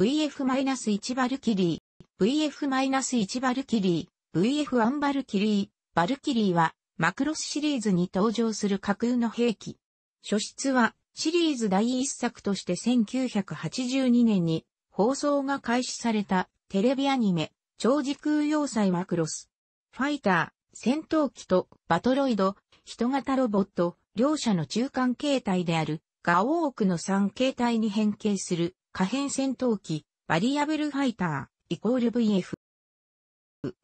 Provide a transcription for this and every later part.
VF-1 バルキリー、VF-1 バルキリー、VF1 バルキリー、バルキリーはマクロスシリーズに登場する架空の兵器。初出はシリーズ第一作として1982年に放送が開始されたテレビアニメ超時空要塞マクロス。ファイター、戦闘機とバトロイド、人型ロボット、両者の中間形態であるガオークの3形態に変形する可変戦闘機、バリアブルファイター、イコール VF。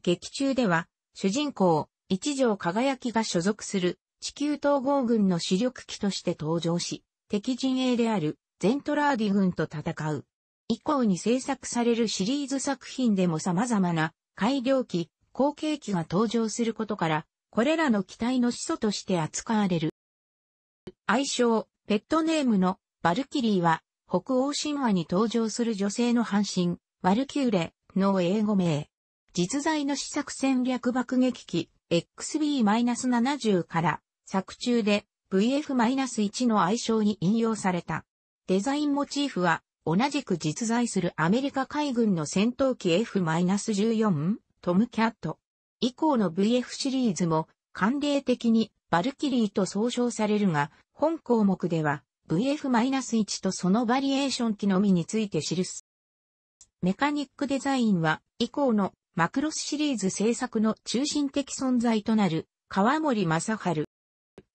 劇中では、主人公、一条輝きが所属する地球統合軍の主力機として登場し、敵陣営であるゼントラーディ軍と戦う。以降に制作されるシリーズ作品でも様々な改良機、後継機が登場することから、これらの機体の始祖として扱われる。愛称、ペットネームのバルキリーは北欧神話に登場する女性の半身、ワルキューレの英語名。実在の試作戦略爆撃機 XB-70 から作中で VF-1 の愛称に引用された。デザインモチーフは同じく実在するアメリカ海軍の戦闘機 F-14 トムキャット。以降の VF シリーズも慣例的にバルキリーと総称されるが、本項目では VF-1 とそのバリエーション機のみについて記す。メカニックデザインは以降のマクロスシリーズ制作の中心的存在となる川森正春。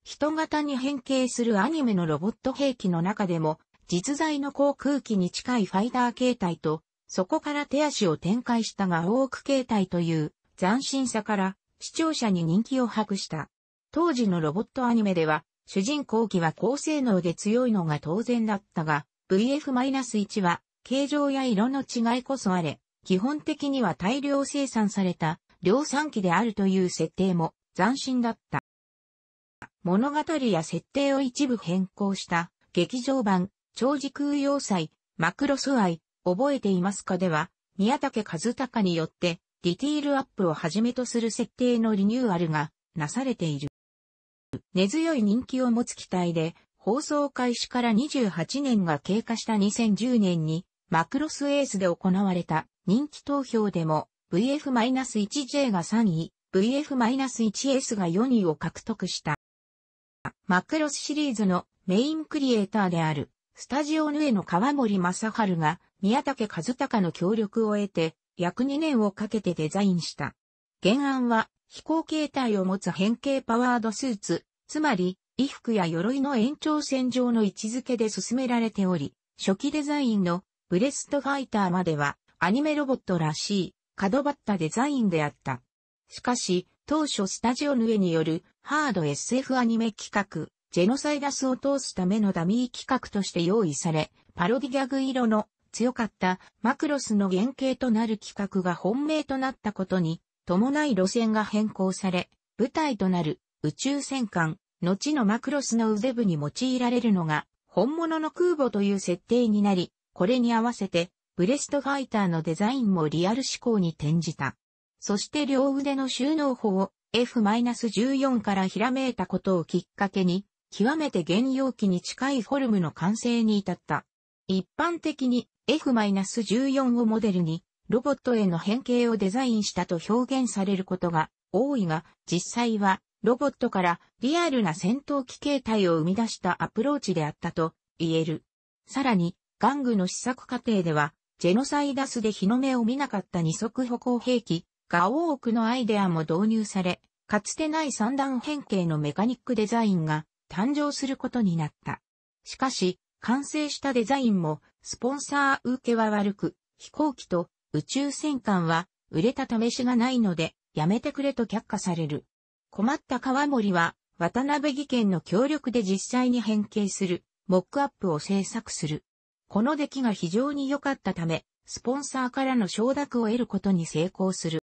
人型に変形するアニメのロボット兵器の中でも実在の航空機に近いファイター形態とそこから手足を展開したがーク形態という斬新さから視聴者に人気を博した。当時のロボットアニメでは主人公機は高性能で強いのが当然だったが、VF-1 は、形状や色の違いこそあれ、基本的には大量生産された量産機であるという設定も斬新だった。物語や設定を一部変更した劇場版超時空要塞マクロス愛覚えていますかでは宮武和隆によってディティールアップをはじめとする設定のリニューアルがなされている。根強い人気を持つ機体で、放送開始から28年が経過した2010年に、マクロスエースで行われた人気投票でも、VF-1J が3位、VF-1S が4位を獲得した。マクロスシリーズのメインクリエイターである、スタジオヌエの川森正春が、宮武和隆の協力を得て、約2年をかけてデザインした。原案は、飛行形態を持つ変形パワードスーツ、つまり、衣服や鎧の延長線上の位置づけで進められており、初期デザインのブレストファイターまではアニメロボットらしい角張ったデザインであった。しかし、当初スタジオヌエによるハード SF アニメ企画、ジェノサイダスを通すためのダミー企画として用意され、パロディギャグ色の強かったマクロスの原型となる企画が本命となったことに伴い路線が変更され、舞台となる宇宙戦艦、後のマクロスの腕部に用いられるのが、本物の空母という設定になり、これに合わせて、ブレストファイターのデザインもリアル思考に転じた。そして両腕の収納法を F-14 からひらめいたことをきっかけに、極めて原容器に近いフォルムの完成に至った。一般的に F-14 をモデルに、ロボットへの変形をデザインしたと表現されることが多いが、実際はロボットからリアルな戦闘機形態を生み出したアプローチであったと言える。さらに、玩具の試作過程では、ジェノサイダスで日の目を見なかった二足歩行兵器、ガオークのアイデアも導入され、かつてない三段変形のメカニックデザインが誕生することになった。しかし、完成したデザインも、スポンサー受けは悪く、飛行機と宇宙戦艦は、売れた試しがないので、やめてくれと却下される。困った川森は、渡辺技研の協力で実際に変形する、モックアップを制作する。この出来が非常に良かったため、スポンサーからの承諾を得ることに成功する。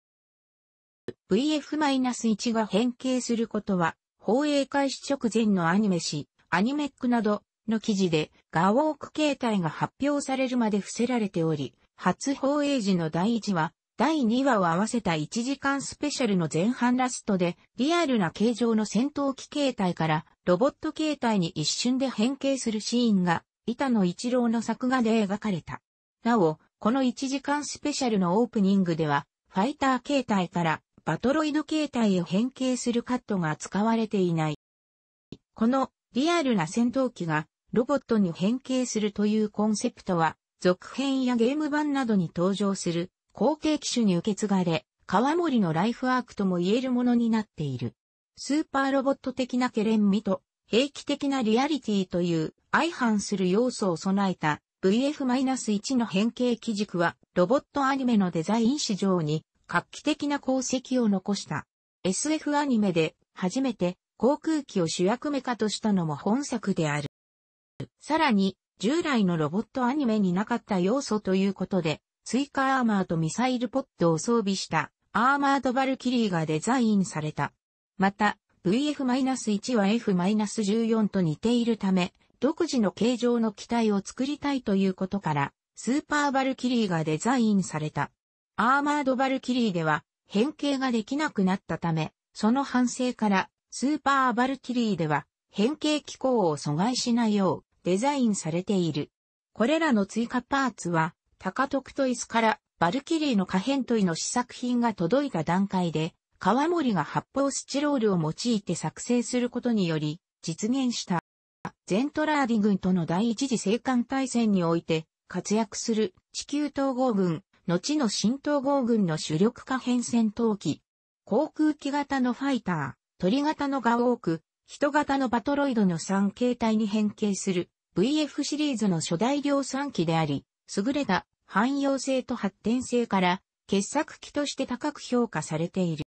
VF-1 が変形することは、放映開始直前のアニメ誌、アニメックなどの記事で、ガオーク形態が発表されるまで伏せられており、初放映時の第1話、第2話を合わせた1時間スペシャルの前半ラストで、リアルな形状の戦闘機形態からロボット形態に一瞬で変形するシーンが、板野一郎の作画で描かれた。なお、この1時間スペシャルのオープニングでは、ファイター形態からバトロイド形態へ変形するカットが使われていない。このリアルな戦闘機がロボットに変形するというコンセプトは続編やゲーム版などに登場する後継機種に受け継がれ、川森のライフワークとも言えるものになっている。スーパーロボット的なケレン味と、兵器的なリアリティという相反する要素を備えた VF-1 の変形基軸は、ロボットアニメのデザイン史上に画期的な功績を残した。SF アニメで初めて航空機を主役メカとしたのも本作である。さらに、従来のロボットアニメになかった要素ということで、追加アーマーとミサイルポッドを装備したアーマードバルキリーがデザインされた。また、VF-1 は F-14 と似ているため、独自の形状の機体を作りたいということから、スーパーバルキリーがデザインされた。アーマードバルキリーでは変形ができなくなったため、その反省から、スーパーバルキリーでは変形機構を阻害しないよう、デザインされている。これらの追加パーツは、高カトイスからバルキリーの可変トイの試作品が届いた段階で、川森が発泡スチロールを用いて作成することにより、実現した。ゼントラーディ軍との第一次生還大戦において、活躍する地球統合軍、後の新統合軍の主力可変戦闘機。航空機型のファイター、鳥型のが多く、人型のバトロイドの3形態に変形する VF シリーズの初代量産機であり、優れた汎用性と発展性から傑作機として高く評価されている。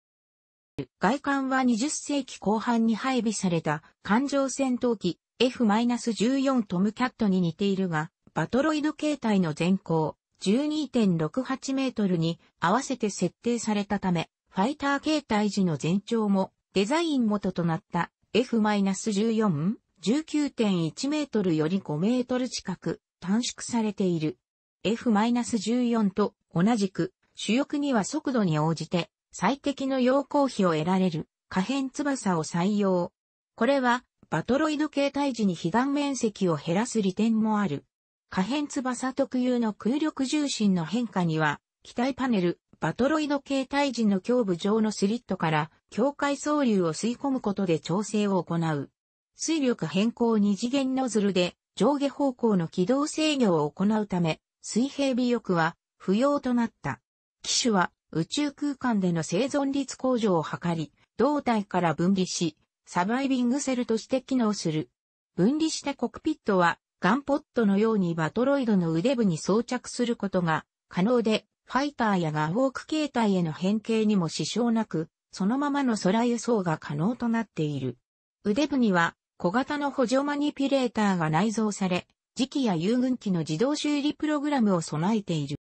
外観は20世紀後半に配備された艦上戦闘機 F-14 トムキャットに似ているが、バトロイド形態の全高12.68メートルに合わせて設定されたため、ファイター形態時の全長もデザイン元となった F-14、19.1メートルより5メートル近く短縮されている。F-14 と同じく主翼には速度に応じて最適の要項比を得られる可変翼を採用。これはバトロイド形態時に被弾面積を減らす利点もある。可変翼特有の空力重心の変化には機体パネル、バトロイド形態時の胸部上のスリットから境界層流を吸い込むことで調整を行う。水力変更二次元ノズルで上下方向の軌道制御を行うため、水平尾翼は不要となった。機種は宇宙空間での生存率向上を図り、胴体から分離し、サバイビングセルとして機能する。分離したコクピットはガンポットのようにバトロイドの腕部に装着することが可能で、ファイターやガーウォーク形態への変形にも支障なく、そのままの空輸送が可能となっている。腕部には小型の補助マニピュレーターが内蔵され、磁気や遊軍機の自動修理プログラムを備えている。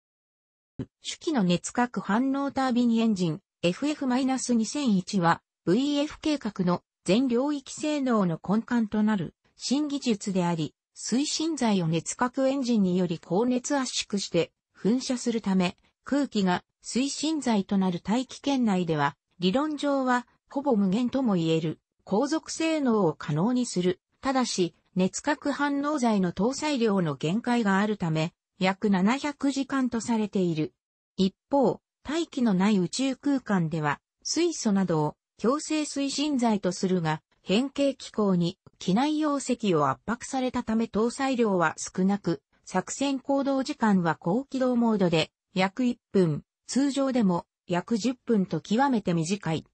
主機の熱核反応タービンエンジン FF-2001 は VF 計画の全領域性能の根幹となる新技術であり、推進剤を熱核エンジンにより高熱圧縮して噴射するため、空気が推進剤となる大気圏内では、理論上はほぼ無限とも言える、航続性能を可能にする。ただし、熱核反応剤の搭載量の限界があるため、約700時間とされている。一方、大気のない宇宙空間では、水素などを強制推進剤とするが、変形機構に機内容積を圧迫されたため搭載量は少なく、作戦行動時間は高機動モードで約1分、通常でも約10分と極めて短い。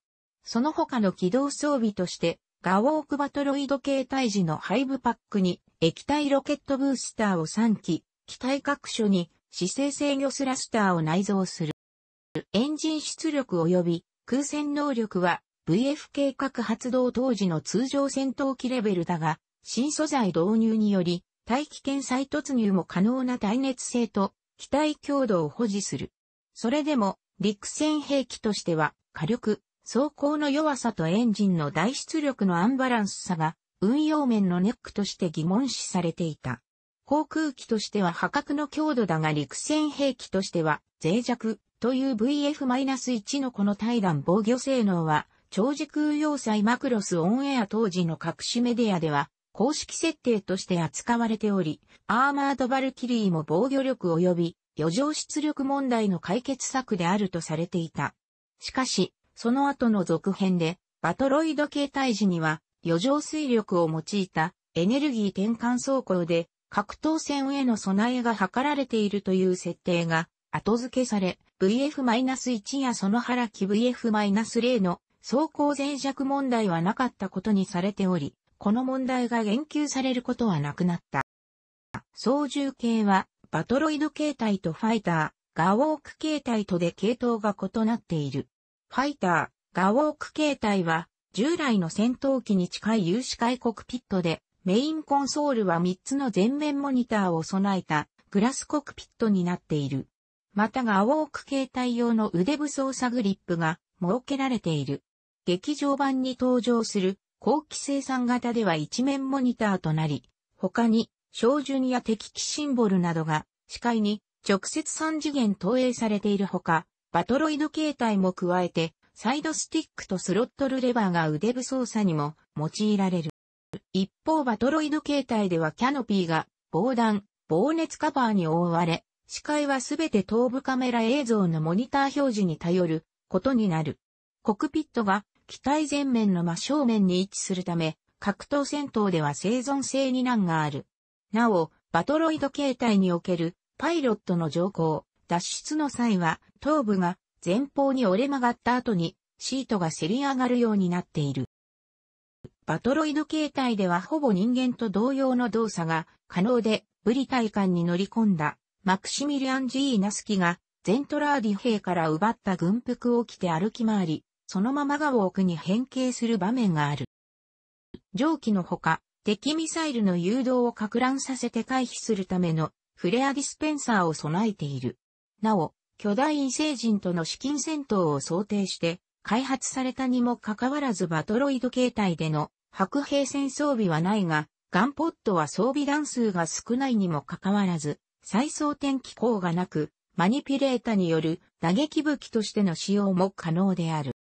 その他の機動装備として、ガウォークバトロイド形態時のハイブパックに液体ロケットブースターを3機、機体各所に姿勢制御スラスターを内蔵する。エンジン出力及び空戦能力は v f 計画発動当時の通常戦闘機レベルだが、新素材導入により、大気圏再突入も可能な耐熱性と機体強度を保持する。それでも、陸戦兵器としては、火力、走行の弱さとエンジンの大出力のアンバランスさが、運用面のネックとして疑問視されていた。航空機としては破格の強度だが陸戦兵器としては脆弱という VF-1 のこの対弾防御性能は長時空要塞マクロスオンエア当時の各種メディアでは公式設定として扱われており、アーマード・バルキリーも防御力及び余剰出力問題の解決策であるとされていた。しかし、その後の続編で、バトロイド形態時には、余剰水力を用いたエネルギー転換走行で、格闘戦への備えが図られているという設定が後付けされ、VF-1 やその原木 VF-0 の走行脆弱問題はなかったことにされており、この問題が言及されることはなくなった。操縦系は、バトロイド形態とファイター、ガウォーク形態とで系統が異なっている。ファイター、ガウォーク形態は、従来の戦闘機に近い有視界コックピットで、メインコンソールは3つの全面モニターを備えたグラスコックピットになっている。またガウォーク形態用の腕部操作グリップが設けられている。劇場版に登場する後期生産型では一面モニターとなり、他に、照準や敵機シンボルなどが、視界に直接3次元投影されているほか、バトロイド形態も加えて、サイドスティックとスロットルレバーが腕部操作にも用いられる。一方バトロイド形態ではキャノピーが防弾、防熱カバーに覆われ、視界はすべて頭部カメラ映像のモニター表示に頼ることになる。コクピットが機体前面の真正面に位置するため、格闘戦闘では生存性に難がある。なお、バトロイド形態におけるパイロットの乗降、脱出の際は頭部が前方に折れ曲がった後にシートがせり上がるようになっている。バトロイド形態ではほぼ人間と同様の動作が可能で、ブリ大艦に乗り込んだマクシミリアン・ジー・ナスキがゼントラーディ兵から奪った軍服を着て歩き回り、そのままがウォークに変形する場面がある。蒸気のほか、敵ミサイルの誘導を拡乱させて回避するためのフレアディスペンサーを備えている。なお、巨大異星人との資金戦闘を想定して開発されたにもかかわらずバトロイド形態での白兵戦装備はないが、ガンポットは装備弾数が少ないにもかかわらず、再装填機構がなく、マニピュレータによる打撃武器としての使用も可能である。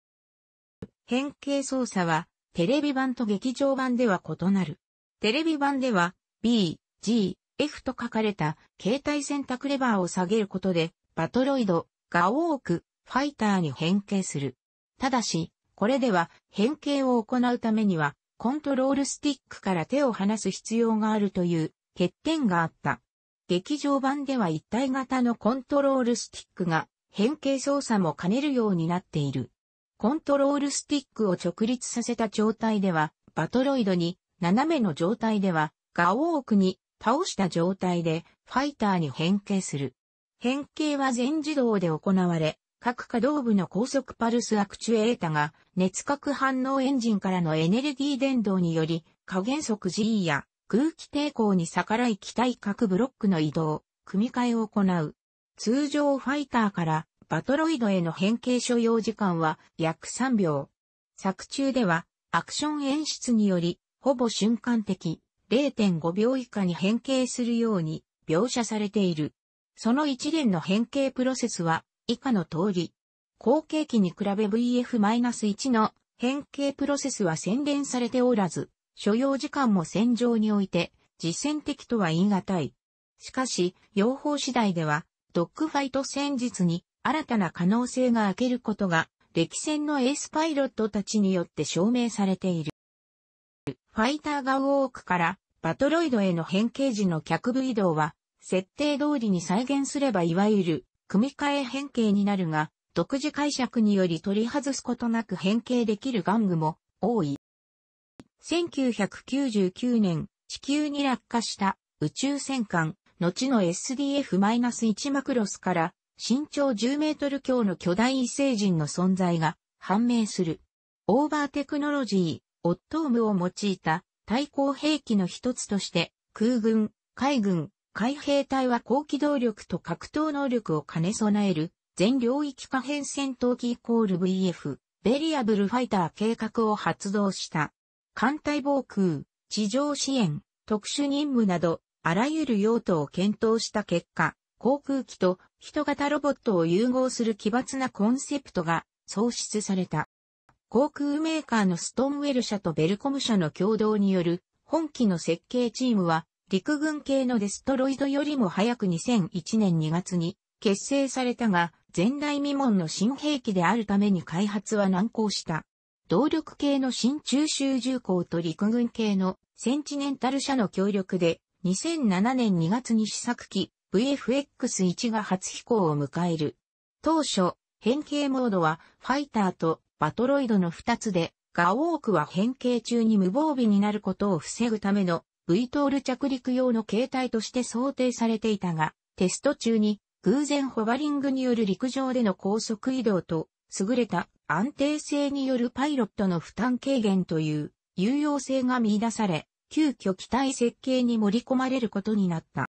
変形操作は、テレビ版と劇場版では異なる。テレビ版では、B、G、F と書かれた携帯選択レバーを下げることで、バトロイドが多くファイターに変形する。ただし、これでは変形を行うためには、コントロールスティックから手を離す必要があるという欠点があった。劇場版では一体型のコントロールスティックが変形操作も兼ねるようになっている。コントロールスティックを直立させた状態では、バトロイドに、斜めの状態では、ガオークに、倒した状態で、ファイターに変形する。変形は全自動で行われ、各可動部の高速パルスアクチュエータが、熱核反応エンジンからのエネルギー伝導により、加減速 G や空気抵抗に逆らい機体各ブロックの移動、組み替えを行う。通常ファイターからバトロイドへの変形所要時間は約3秒。作中では、アクション演出により、ほぼ瞬間的、0.5秒以下に変形するように描写されている。その一連の変形プロセスは、以下の通り。後継機に比べ VF-1 の変形プロセスは洗練されておらず、所要時間も戦場において、実践的とは言い難い。しかし、用法次第では、ドッグファイト戦術に新たな可能性が開けることが、歴戦のエースパイロットたちによって証明されている。ファイターがウォークからバトロイドへの変形時の脚部移動は、設定通りに再現すればいわゆる、組み換え変形になるが、独自解釈により取り外すことなく変形できる玩具も多い。1999年、地球に落下した宇宙戦艦、後の SDF-1 マクロスから身長10メートル強の巨大異星人の存在が判明する。オーバーテクノロジー、オットームを用いた対抗兵器の一つとして、空軍、海軍、海兵隊は高機動力と格闘能力を兼ね備える、全領域可変戦闘機イコール VF、ベリアブルファイター計画を発動した。艦隊防空、地上支援、特殊任務など、あらゆる用途を検討した結果、航空機と人型ロボットを融合する奇抜なコンセプトが創出された。航空メーカーのストンウェル社とベルコム社の共同による本機の設計チームは陸軍系のデストロイドよりも早く2001年2月に結成されたが前代未聞の新兵器であるために開発は難航した。動力系の新中州重工と陸軍系のセンチネンタル社の協力で2007年2月に試作機 VFX1 が初飛行を迎える。当初、変形モードはファイターとバトロイドの2つで、ガオークは変形中に無防備になることを防ぐための V トール着陸用の形態として想定されていたが、テスト中に偶然ホバリングによる陸上での高速移動と優れた安定性によるパイロットの負担軽減という有用性が見出され、急遽機体設計に盛り込まれることになった。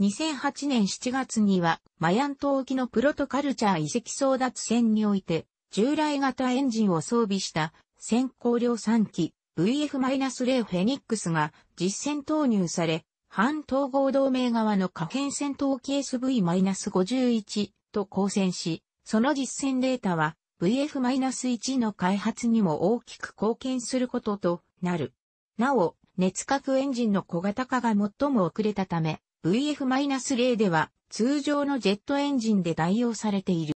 2008年7月には、マヤン島沖のプロトカルチャー遺跡争奪戦において、従来型エンジンを装備した先行量産機 VF-0 フェニックスが実戦投入され、反統合同盟側の可変戦闘機 SV-51 と交戦し、その実戦データは VF-1 の開発にも大きく貢献することとなる。なお、熱核エンジンの小型化が最も遅れたため、VF-0 では通常のジェットエンジンで代用されている。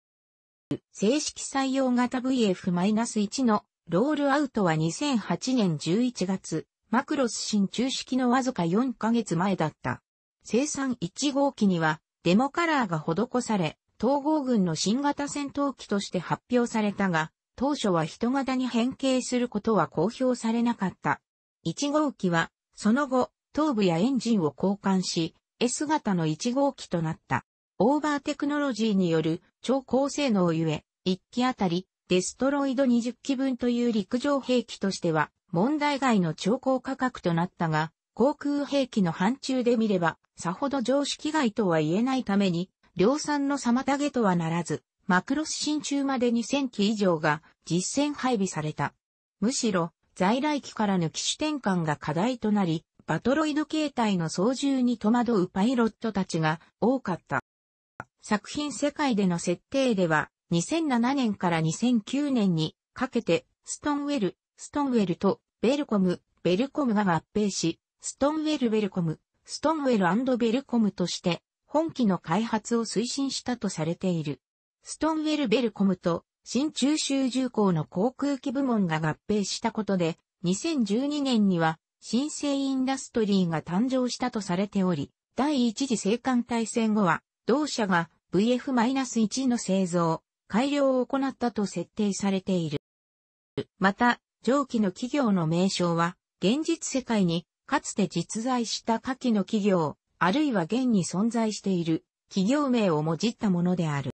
正式採用型 VF-1 のロールアウトは2008年11月、マクロス新中式のわずか4ヶ月前だった。生産1号機にはデモカラーが施され、統合軍の新型戦闘機として発表されたが、当初は人型に変形することは公表されなかった。1号機は、その後、頭部やエンジンを交換し、S 型の1号機となった。オーバーテクノロジーによる超高性能ゆえ、1機あたりデストロイド20機分という陸上兵器としては問題外の超高価格となったが、航空兵器の範疇で見れば、さほど常識外とは言えないために、量産の妨げとはならず、マクロス進駐まで2000機以上が実戦配備された。むしろ、在来機からの機種転換が課題となり、バトロイド形態の操縦に戸惑うパイロットたちが多かった。作品世界での設定では、2007年から2009年にかけて、ストンウェル、ストンウェルとベルコム、ベルコムが合併し、ストンウェルベルコム、ストンウェルベルコムとして、本機の開発を推進したとされている。ストンウェルベルコムと、新中州重工の航空機部門が合併したことで、2012年には新生インダストリーが誕生したとされており、第一次生艦大戦後は、同社が VF-1 の製造、改良を行ったと設定されている。また、上記の企業の名称は、現実世界にかつて実在した下記の企業、あるいは現に存在している企業名をもじったものである。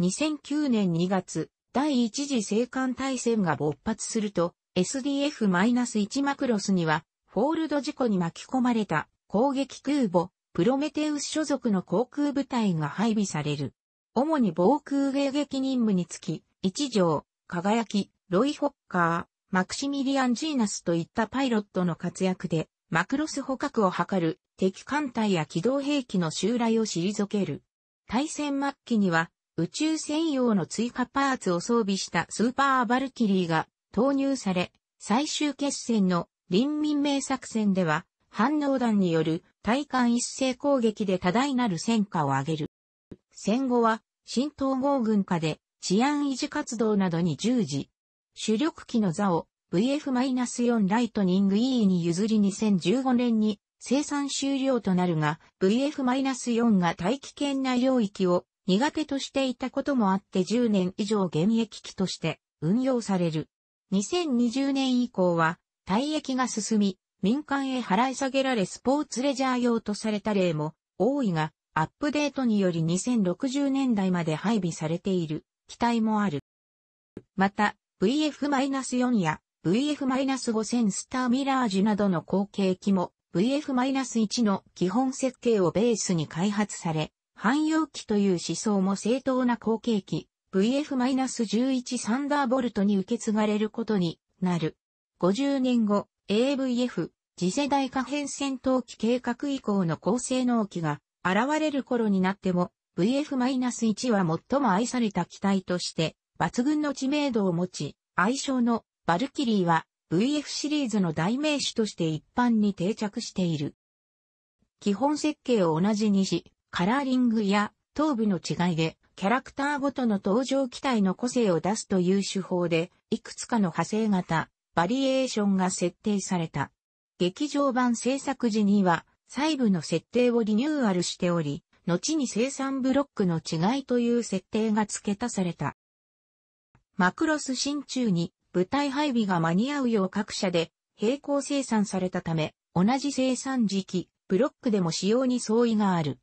2009年2月、第一次生艦大戦が勃発すると、SDF-1 マクロスには、フォールド事故に巻き込まれた攻撃空母、プロメテウス所属の航空部隊が配備される。主に防空迎撃任務につき、一条、輝き、ロイ・ホッカー、マクシミリアン・ジーナスといったパイロットの活躍で、マクロス捕獲を図る敵艦隊や機動兵器の襲来を退ける。対戦末期には、宇宙専用の追加パーツを装備したスーパーバルキリーが投入され、最終決戦の臨民名作戦では、反応弾による対艦一斉攻撃で多大なる戦果を上げる。戦後は、新統合軍下で治安維持活動などに従事。主力機の座を VF-4 ライトニング E に譲り2015年に生産終了となるが VF-4 が大気圏内領域を苦手としていたこともあって10年以上現役機として運用される。2020年以降は、退役が進み、民間へ払い下げられスポーツレジャー用とされた例も多いが、アップデートにより2060年代まで配備されている期待もある。また、VF-4 や VF-5000 スターミラージュなどの後継機も VF-1 の基本設計をベースに開発され、汎用機という思想も正当な後継機 VF-11 サンダーボルトに受け継がれることになる。50年後、AVF、次世代可変戦闘機計画以降の高性能機が現れる頃になっても VF-1 は最も愛された機体として抜群の知名度を持ち、愛称のバルキリーは VF シリーズの代名詞として一般に定着している。基本設計を同じにし、カラーリングや頭部の違いでキャラクターごとの登場機体の個性を出すという手法で、いくつかの派生型、バリエーションが設定された。劇場版制作時には、細部の設定をリニューアルしており、後に生産ブロックの違いという設定が付け足された。マクロス新中に舞台配備が間に合うよう各社で並行生産されたため、同じ生産時期、ブロックでも使用に相違がある。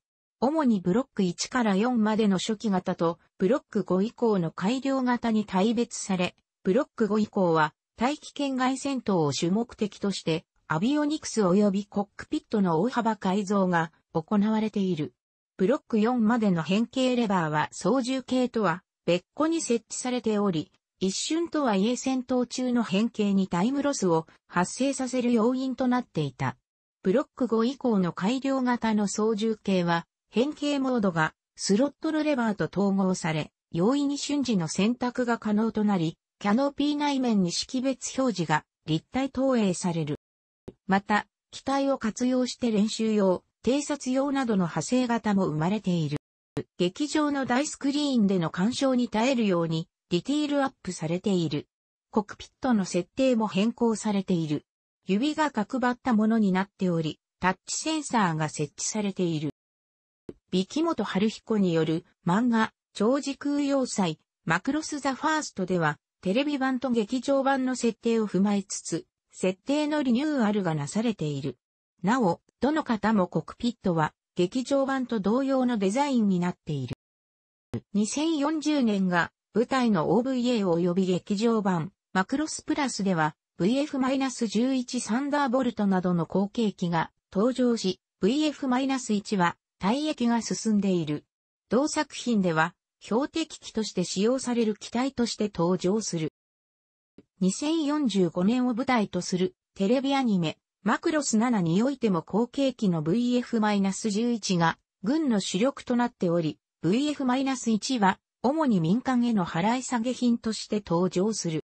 主にブロック1から4までの初期型と、ブロック5以降の改良型に大別され、ブロック5以降は、大気圏外戦闘を主目的として、アビオニクス及びコックピットの大幅改造が行われている。ブロック4までの変形レバーは操縦系とは別個に設置されており、一瞬とはいえ戦闘中の変形にタイムロスを発生させる要因となっていた。ブロック5以降の改良型の操縦系は、変形モードがスロットルレバーと統合され、容易に瞬時の選択が可能となり、キャノピー内面に識別表示が立体投影される。また、機体を活用して練習用、偵察用などの派生型も生まれている。劇場の大スクリーンでの干渉に耐えるように、ディティールアップされている。コクピットの設定も変更されている。指が角張ったものになっており、タッチセンサーが設置されている。ビキモトハルヒコによる漫画、超時空要塞、マクロス・ザ・ファーストでは、テレビ版と劇場版の設定を踏まえつつ、設定のリニューアルがなされている。なお、どの方もコクピットは、劇場版と同様のデザインになっている。2040年が、舞台の OVA 及び劇場版、マクロスプラスでは、VF-11 サンダーボルトなどの後継機が登場し、VF-1 は退役が進んでいる。同作品では、標的機として使用される機体として登場する。2045年を舞台とするテレビアニメ、マクロス7においても後継機の VF-11 が軍の主力となっており、VF-1 は主に民間への払い下げ品として登場する。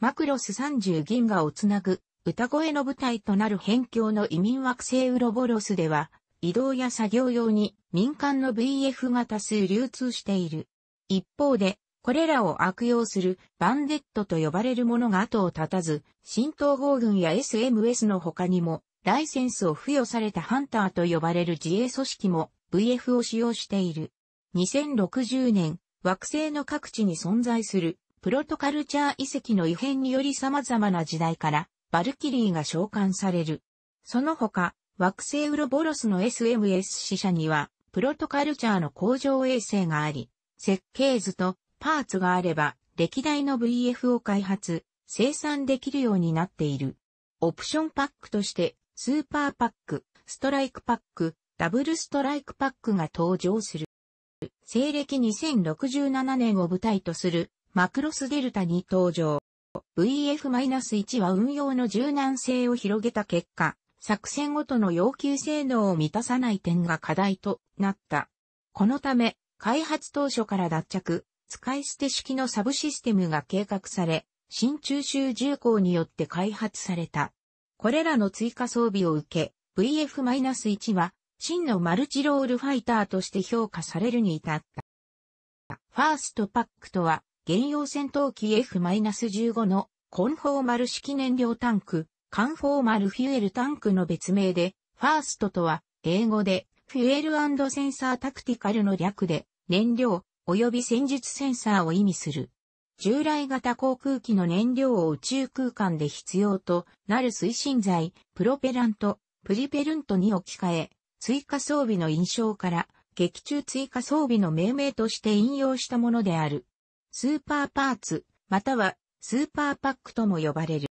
マクロス30銀河をつなぐ歌声の舞台となる辺境の移民惑星ウロボロスでは、移動や作業用に民間の VF が多数流通している。一方で、これらを悪用するバンデットと呼ばれるものが後を絶たず、新統合軍や SMS の他にも、ライセンスを付与されたハンターと呼ばれる自衛組織も VF を使用している。2060年、惑星の各地に存在するプロトカルチャー遺跡の異変により様々な時代からバルキリーが召喚される。その他、惑星ウロボロスの SMS 支社には、プロトカルチャーの工場衛星があり、設計図とパーツがあれば、歴代の VF を開発、生産できるようになっている。オプションパックとして、スーパーパック、ストライクパック、ダブルストライクパックが登場する。西暦2067年を舞台とするマクロスデルタに登場。VF-1 は運用の柔軟性を広げた結果、作戦ごとの要求性能を満たさない点が課題となった。このため、開発当初から脱着、使い捨て式のサブシステムが計画され、新中州重工によって開発された。これらの追加装備を受け、VF-1 は、真のマルチロールファイターとして評価されるに至った。ファーストパックとは、原用戦闘機 F-15 のコンフォーマル式燃料タンク、カンフォーマルフュエルタンクの別名で、ファーストとは、英語で、フュエルセンサータクティカルの略で、燃料、及び戦術センサーを意味する。従来型航空機の燃料を宇宙空間で必要となる推進剤、プロペラント、プリペルントに置き換え、追加装備の印象から、劇中追加装備の命名として引用したものである。スーパーパーツ、またはスーパーパックとも呼ばれる。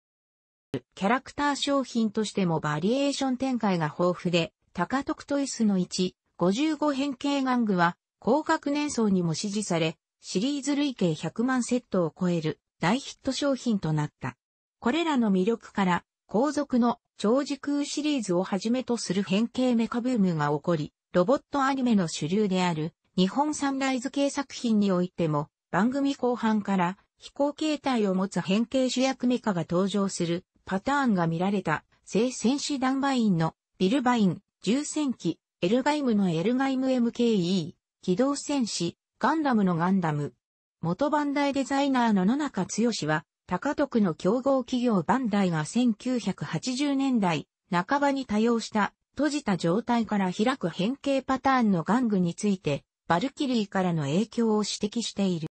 キャラクター商品としてもバリエーション展開が豊富で、高得トイスの1、55変形玩具は、高学年層にも支持され、シリーズ累計100万セットを超える大ヒット商品となった。これらの魅力から、後続の超時空シリーズをはじめとする変形メカブームが起こり、ロボットアニメの主流である日本サンライズ系作品においても番組後半から飛行形態を持つ変形主役メカが登場するパターンが見られた、聖戦士ダンバインのビルバイン、重戦機、エルガイムのエルガイム MKE、機動戦士、ガンダムのガンダム。元バンダイデザイナーの野中剛は、高徳の競合企業バンダイが1980年代半ばに多用した閉じた状態から開く変形パターンの玩具について、バルキリーからの影響を指摘している。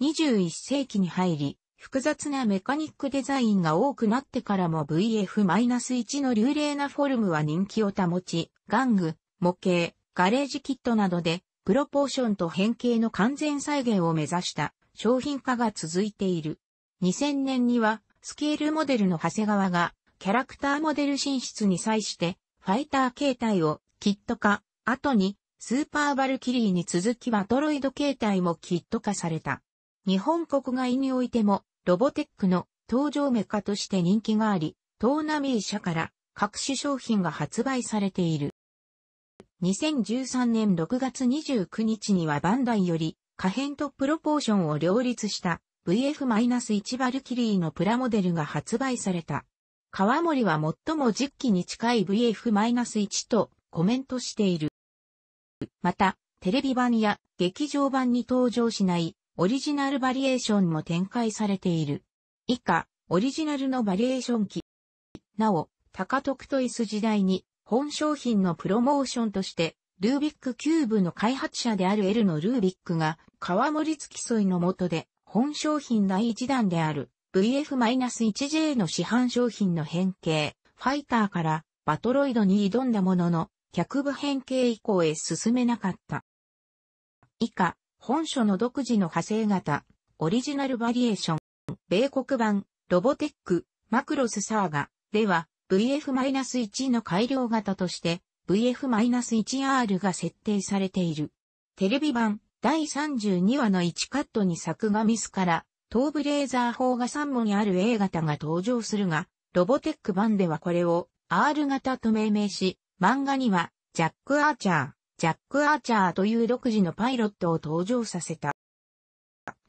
21世紀に入り、複雑なメカニックデザインが多くなってからも VF-1 の流麗なフォルムは人気を保ち、玩具、模型、ガレージキットなどで、プロポーションと変形の完全再現を目指した商品化が続いている。2000年には、スケールモデルの長谷川が、キャラクターモデル進出に際して、ファイター形態をキット化、後に、スーパーバルキリーに続きバトロイド形態もキット化された。日本国外においても、ロボテックの登場メカとして人気があり、トーナミー社から各種商品が発売されている。2013年6月29日にはバンダイより可変とプロポーションを両立した VF-1 バルキリーのプラモデルが発売された。川森は最も実機に近い VF-1 とコメントしている。また、テレビ版や劇場版に登場しないオリジナルバリエーションも展開されている。以下、オリジナルのバリエーション機。なお、高徳と椅子時代に、本商品のプロモーションとして、ルービックキューブの開発者である L のルービックが、川森付き添いの下で、本商品第一弾である VF-1J の市販商品の変形、ファイターからバトロイドに挑んだものの、脚部変形以降へ進めなかった。以下、本書の独自の派生型、オリジナルバリエーション、米国版、ロボテック、マクロスサーガ、では、VF-1 の改良型として、VF-1R が設定されている。テレビ版、第32話の1カットに作画ミスから、頭部レーザー砲が3本にある A 型が登場するが、ロボテック版ではこれを R 型と命名し、漫画には、ジャック・アーチャー、ジャック・アーチャーという独自のパイロットを登場させた。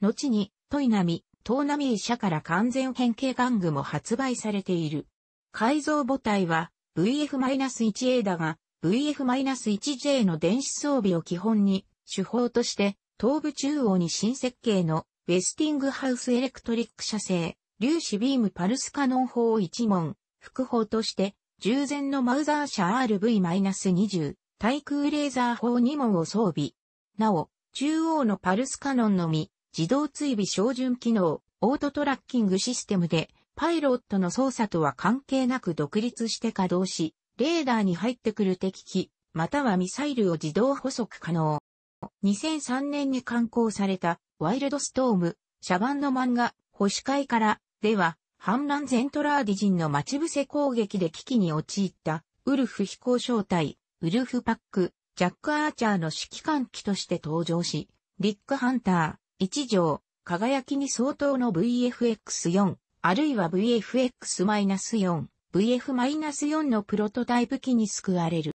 後に、トイナミ、トーナミー社から完全変形玩具も発売されている。改造母体は VF-1A だが VF-1J の電子装備を基本に手法として東部中央に新設計のウェスティングハウスエレクトリック社製粒子ビームパルスカノン砲を一門副砲として従前のマウザー社 RV-20 対空レーザー砲2門を装備。なお、中央のパルスカノンのみ、自動追尾照準機能、オートトラッキングシステムで、パイロットの操作とは関係なく独立して稼働し、レーダーに入ってくる敵機、またはミサイルを自動補足可能。2003年に刊行された、ワイルドストーム、シャバンの漫画、星海から、では、反乱ゼントラーディ人の待ち伏せ攻撃で危機に陥った、ウルフ飛行小隊、ウルフパック、ジャック・アーチャーの指揮官機として登場し、リック・ハンター、一条、輝きに相当の VFX4、あるいは VFX-4、VF-4 のプロトタイプ機に救われる。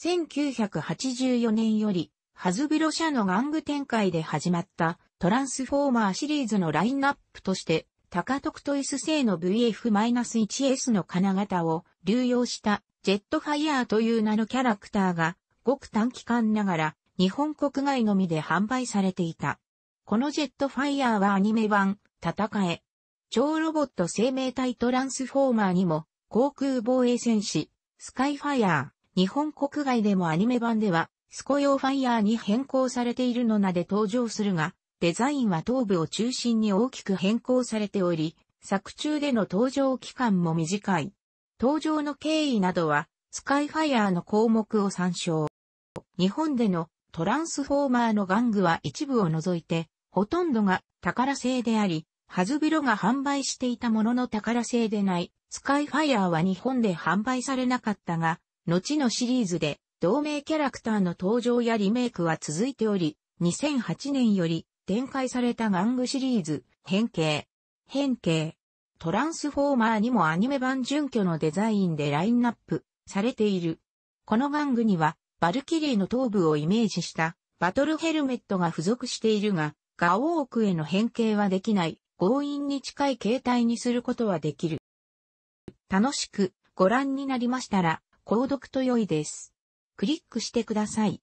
1984年より、ハズブロ社の玩具展開で始まったトランスフォーマーシリーズのラインナップとして、高徳と S 製の VF-1S の金型を流用したジェットファイヤーという名のキャラクターがごく短期間ながら日本国外のみで販売されていた。このジェットファイヤーはアニメ版戦え超ロボット生命体トランスフォーマーにも航空防衛戦士スカイファイヤー日本国外でもアニメ版ではスコヨーファイヤーに変更されているのなで登場するがデザインは頭部を中心に大きく変更されており、作中での登場期間も短い。登場の経緯などは、スカイファイアーの項目を参照。日本でのトランスフォーマーの玩具は一部を除いて、ほとんどが宝製であり、ハズビロが販売していたものの宝製でない、スカイファイアーは日本で販売されなかったが、後のシリーズで同名キャラクターの登場やリメイクは続いており、2008年より展開された玩具シリーズ、変形、変形、トランスフォーマーにもアニメ版準拠のデザインでラインナップされている。この玩具には、バルキリーの頭部をイメージしたバトルヘルメットが付属しているが、ガオークへの変形はできない、強引に近い形態にすることはできる。楽しくご覧になりましたら、購読と良いです。クリックしてください。